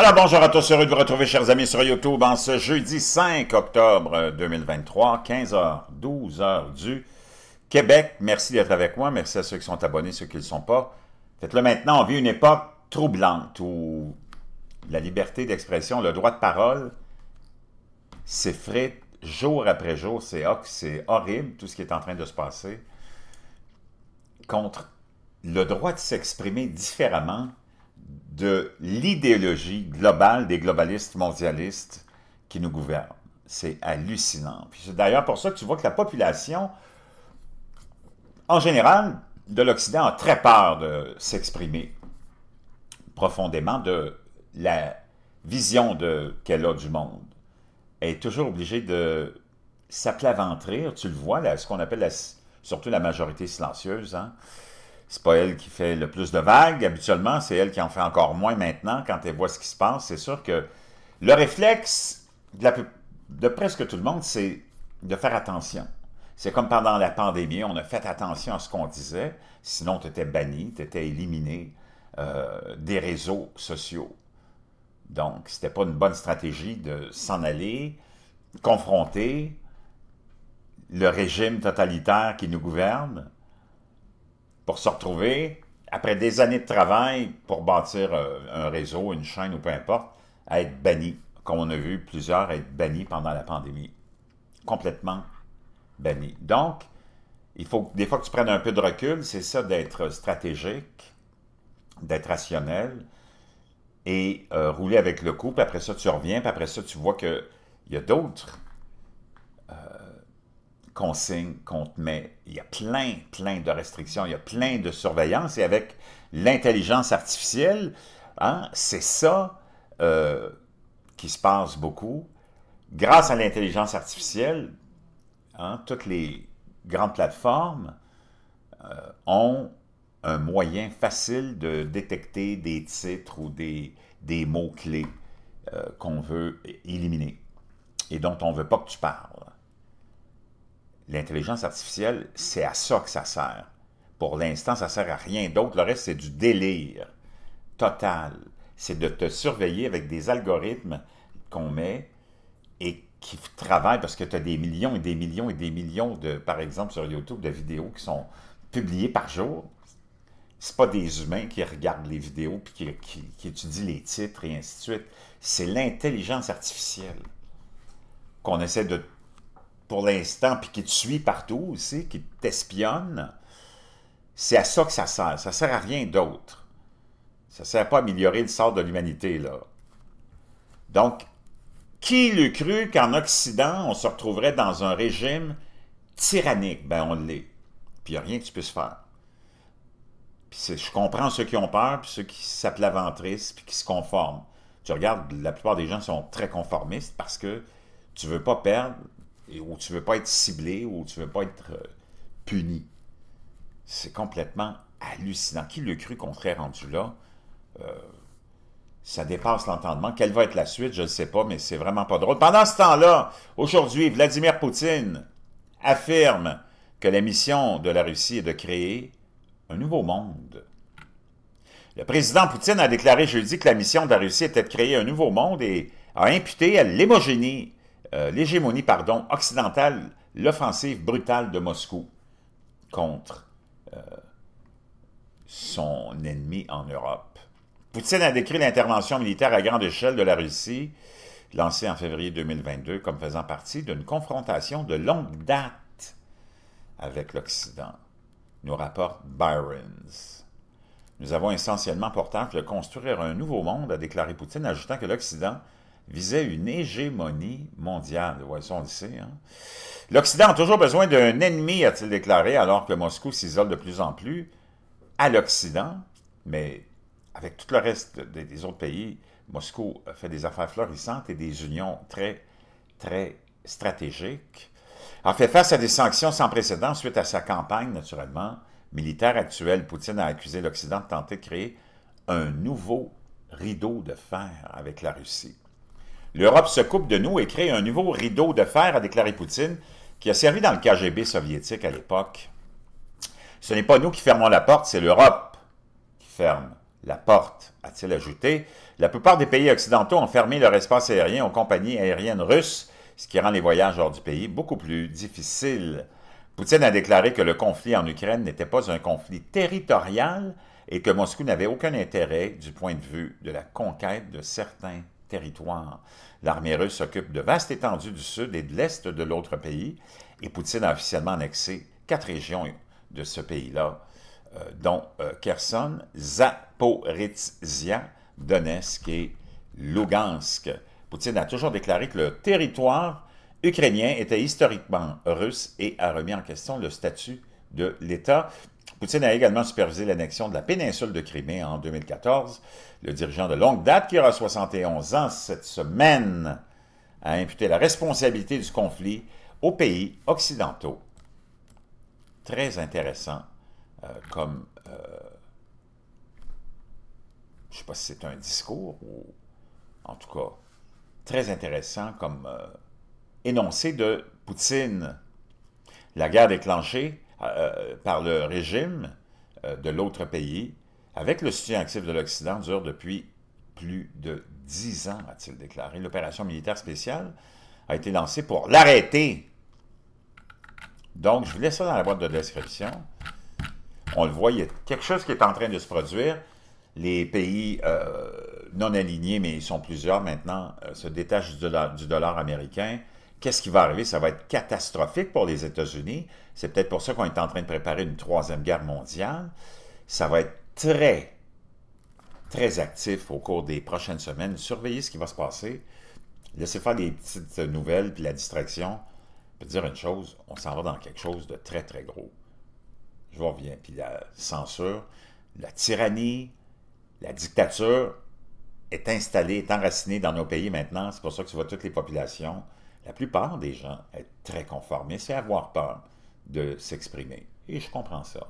Alors bonjour à tous, heureux de vous retrouver chers amis sur YouTube en ce jeudi 5 octobre 2023, 15h, 12h du Québec. Merci d'être avec moi, merci à ceux qui sont abonnés, ceux qui ne le sont pas. Faites-le maintenant, on vit une époque troublante où la liberté d'expression, le droit de parole s'effrite jour après jour, c'est horrible tout ce qui est en train de se passer, contre le droit de s'exprimer différemment de l'idéologie globale des globalistes mondialistes qui nous gouvernent. C'est hallucinant. Puis c'est d'ailleurs pour ça que tu vois que la population, en général, de l'Occident a très peur de s'exprimer profondément de la vision qu'elle a du monde. Elle est toujours obligée de s'aplaventrir, tu le vois, là, ce qu'on appelle surtout la majorité silencieuse, hein, c'est pas elle qui fait le plus de vagues. Habituellement, c'est elle qui en fait encore moins maintenant quand elle voit ce qui se passe. C'est sûr que le réflexe de, presque tout le monde, c'est de faire attention. C'est comme pendant la pandémie, on a fait attention à ce qu'on disait, sinon tu étais banni, tu étais éliminé euh, des réseaux sociaux. Donc, ce n'était pas une bonne stratégie de s'en aller, confronter le régime totalitaire qui nous gouverne, pour se retrouver, après des années de travail, pour bâtir euh, un réseau, une chaîne ou peu importe, à être banni, comme on a vu plusieurs être bannis pendant la pandémie. Complètement banni. Donc, il faut des fois que tu prennes un peu de recul, c'est ça d'être stratégique, d'être rationnel et euh, rouler avec le coup, après ça tu reviens, puis après ça tu vois qu'il y a d'autres euh, signe, qu'on te met. Il y a plein, plein de restrictions, il y a plein de surveillance. Et avec l'intelligence artificielle, hein, c'est ça euh, qui se passe beaucoup. Grâce à l'intelligence artificielle, hein, toutes les grandes plateformes euh, ont un moyen facile de détecter des titres ou des, des mots-clés euh, qu'on veut éliminer et dont on ne veut pas que tu parles. L'intelligence artificielle, c'est à ça que ça sert. Pour l'instant, ça sert à rien d'autre. Le reste, c'est du délire total. C'est de te surveiller avec des algorithmes qu'on met et qui travaillent parce que tu as des millions et des millions et des millions de, par exemple, sur YouTube, de vidéos qui sont publiées par jour. C'est pas des humains qui regardent les vidéos puis qui, qui étudient les titres et ainsi de suite. C'est l'intelligence artificielle qu'on essaie de pour l'instant, puis qui te suit partout aussi, qui t'espionne, c'est à ça que ça sert. Ça sert à rien d'autre. Ça sert pas à améliorer le sort de l'humanité, là. Donc, qui l'eût cru qu'en Occident, on se retrouverait dans un régime tyrannique? Ben, on l'est. Puis il n'y a rien que tu puisses faire. Puis je comprends ceux qui ont peur, puis ceux qui l'aventrice, puis qui se conforment. Tu regardes, la plupart des gens sont très conformistes parce que tu veux pas perdre où tu ne veux pas être ciblé, où tu ne veux pas être euh, puni. C'est complètement hallucinant. Qui le cru qu'on serait rendu là? Euh, ça dépasse l'entendement. Quelle va être la suite? Je ne sais pas, mais c'est vraiment pas drôle. Pendant ce temps-là, aujourd'hui, Vladimir Poutine affirme que la mission de la Russie est de créer un nouveau monde. Le président Poutine a déclaré jeudi que la mission de la Russie était de créer un nouveau monde et a imputé à l'hémogénie euh, l'hégémonie pardon, occidentale, l'offensive brutale de Moscou contre euh, son ennemi en Europe. Poutine a décrit l'intervention militaire à grande échelle de la Russie, lancée en février 2022, comme faisant partie d'une confrontation de longue date avec l'Occident, nous rapporte Byrons. Nous avons essentiellement pour tâche de construire un nouveau monde, a déclaré Poutine, ajoutant que l'Occident visait une hégémonie mondiale. Hein. L'Occident a toujours besoin d'un ennemi, a-t-il déclaré, alors que Moscou s'isole de plus en plus à l'Occident, mais avec tout le reste des, autres pays, Moscou fait des affaires florissantes et des unions très, très stratégiques. En fait face à des sanctions sans précédent suite à sa campagne, naturellement, militaire actuelle. Poutine a accusé l'Occident de tenter de créer un nouveau rideau de fer avec la Russie. L'Europe se coupe de nous et crée un nouveau rideau de fer, a déclaré Poutine, qui a servi dans le KGB soviétique à l'époque. Ce n'est pas nous qui fermons la porte, c'est l'Europe qui ferme la porte, a-t-il ajouté. La plupart des pays occidentaux ont fermé leur espace aérien aux compagnies aériennes russes, ce qui rend les voyages hors du pays beaucoup plus difficiles. Poutine a déclaré que le conflit en Ukraine n'était pas un conflit territorial et que Moscou n'avait aucun intérêt du point de vue de la conquête de certains territoire. L'armée russe occupe de vastes étendues du sud et de l'est de l'autre pays, et Poutine a officiellement annexé quatre régions de ce pays-là, euh, dont euh, Kherson, Zaporizhia, Donetsk et Lugansk. Poutine a toujours déclaré que le territoire ukrainien était historiquement russe et a remis en question le statut de l'État. Poutine a également supervisé l'annexion de la péninsule de Crimée en 2014. Le dirigeant de longue date, qui aura 71 ans cette semaine, a imputé la responsabilité du conflit aux pays occidentaux. Très intéressant euh, comme... Euh, je ne sais pas si c'est un discours ou... En tout cas, très intéressant comme euh, énoncé de Poutine. La guerre déclenchée euh, euh, par le régime euh, de l'autre pays, avec le soutien actif de l'Occident, dure depuis plus de dix ans, a-t-il déclaré. L'opération militaire spéciale a été lancée pour l'arrêter. Donc, je vous laisse ça dans la boîte de description. On le voit, il y a quelque chose qui est en train de se produire. Les pays non alignés, mais ils sont plusieurs maintenant, se détachent du dollar américain qu'est-ce qui va arriver? Ça va être catastrophique pour les États-Unis. C'est peut-être pour ça qu'on est en train de préparer une troisième guerre mondiale. Ça va être très, très actif au cours des prochaines semaines. Surveillez ce qui va se passer. Laissez faire les petites nouvelles puis la distraction. Je peux dire une chose, on s'en va dans quelque chose de très, très gros. Je reviens. Puis la censure, la tyrannie, la dictature est installée, est enracinée dans nos pays maintenant. C'est pour ça que tu vois toutes les populations la plupart des gens, être très conformistes, c'est avoir peur de s'exprimer. Et je comprends ça.